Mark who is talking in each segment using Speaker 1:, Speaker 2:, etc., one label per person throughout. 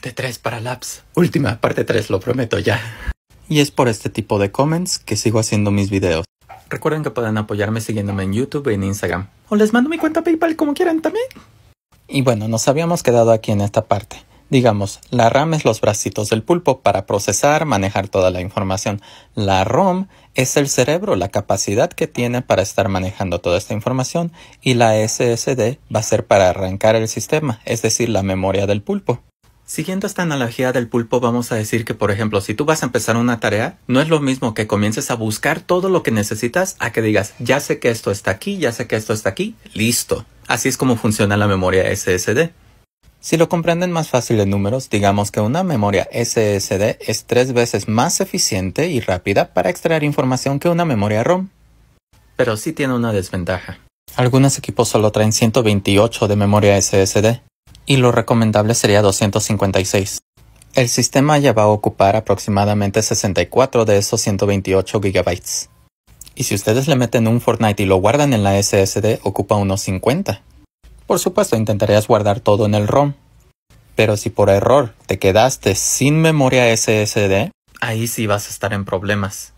Speaker 1: parte 3 para Labs. Última parte 3, lo prometo ya. Y es por este tipo de comments que sigo haciendo mis videos. Recuerden que pueden apoyarme siguiéndome en YouTube y en Instagram. O les mando mi cuenta PayPal como quieran también. Y bueno, nos habíamos quedado aquí en esta parte. Digamos, la RAM es los bracitos del pulpo para procesar, manejar toda la información. La ROM es el cerebro, la capacidad que tiene para estar manejando toda esta información. Y la SSD va a ser para arrancar el sistema, es decir, la memoria del pulpo. Siguiendo esta analogía del pulpo, vamos a decir que, por ejemplo, si tú vas a empezar una tarea, no es lo mismo que comiences a buscar todo lo que necesitas a que digas, ya sé que esto está aquí, ya sé que esto está aquí, listo. Así es como funciona la memoria SSD. Si lo comprenden más fácil en números, digamos que una memoria SSD es tres veces más eficiente y rápida para extraer información que una memoria ROM. Pero sí tiene una desventaja. Algunos equipos solo traen 128 de memoria SSD, y lo recomendable sería 256. El sistema ya va a ocupar aproximadamente 64 de esos 128 GB. Y si ustedes le meten un Fortnite y lo guardan en la SSD, ocupa unos 50. Por supuesto, intentarías guardar todo en el ROM. Pero si por error te quedaste sin memoria SSD, ahí sí vas a estar en problemas.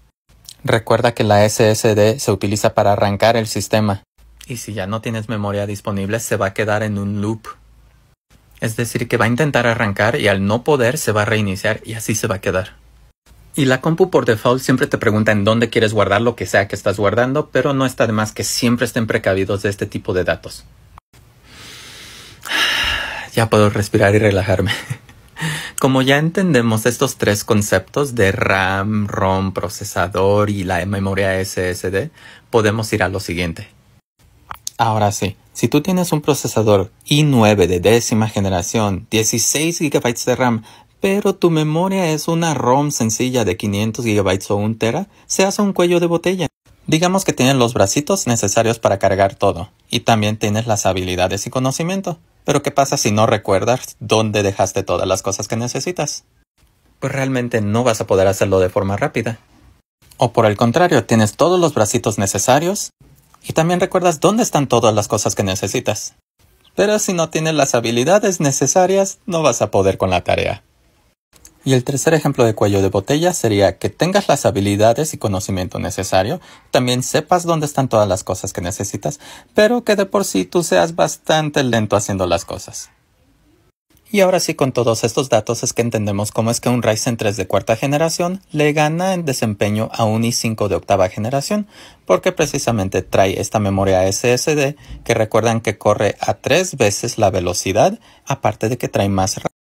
Speaker 1: Recuerda que la SSD se utiliza para arrancar el sistema. Y si ya no tienes memoria disponible, se va a quedar en un loop. Es decir, que va a intentar arrancar y al no poder se va a reiniciar y así se va a quedar. Y la compu por default siempre te pregunta en dónde quieres guardar lo que sea que estás guardando, pero no está de más que siempre estén precavidos de este tipo de datos. Ya puedo respirar y relajarme. Como ya entendemos estos tres conceptos de RAM, ROM, procesador y la memoria SSD, podemos ir a lo siguiente. Ahora sí, si tú tienes un procesador i9 de décima generación, 16 GB de RAM, pero tu memoria es una ROM sencilla de 500 GB o 1 Tera, se hace un cuello de botella. Digamos que tienes los bracitos necesarios para cargar todo, y también tienes las habilidades y conocimiento. Pero ¿qué pasa si no recuerdas dónde dejaste todas las cosas que necesitas? Pues realmente no vas a poder hacerlo de forma rápida. O por el contrario, tienes todos los bracitos necesarios, y también recuerdas dónde están todas las cosas que necesitas. Pero si no tienes las habilidades necesarias, no vas a poder con la tarea. Y el tercer ejemplo de cuello de botella sería que tengas las habilidades y conocimiento necesario, también sepas dónde están todas las cosas que necesitas, pero que de por sí tú seas bastante lento haciendo las cosas. Y ahora sí con todos estos datos es que entendemos cómo es que un Ryzen 3 de cuarta generación le gana en desempeño a un i5 de octava generación, porque precisamente trae esta memoria SSD que recuerdan que corre a tres veces la velocidad, aparte de que trae más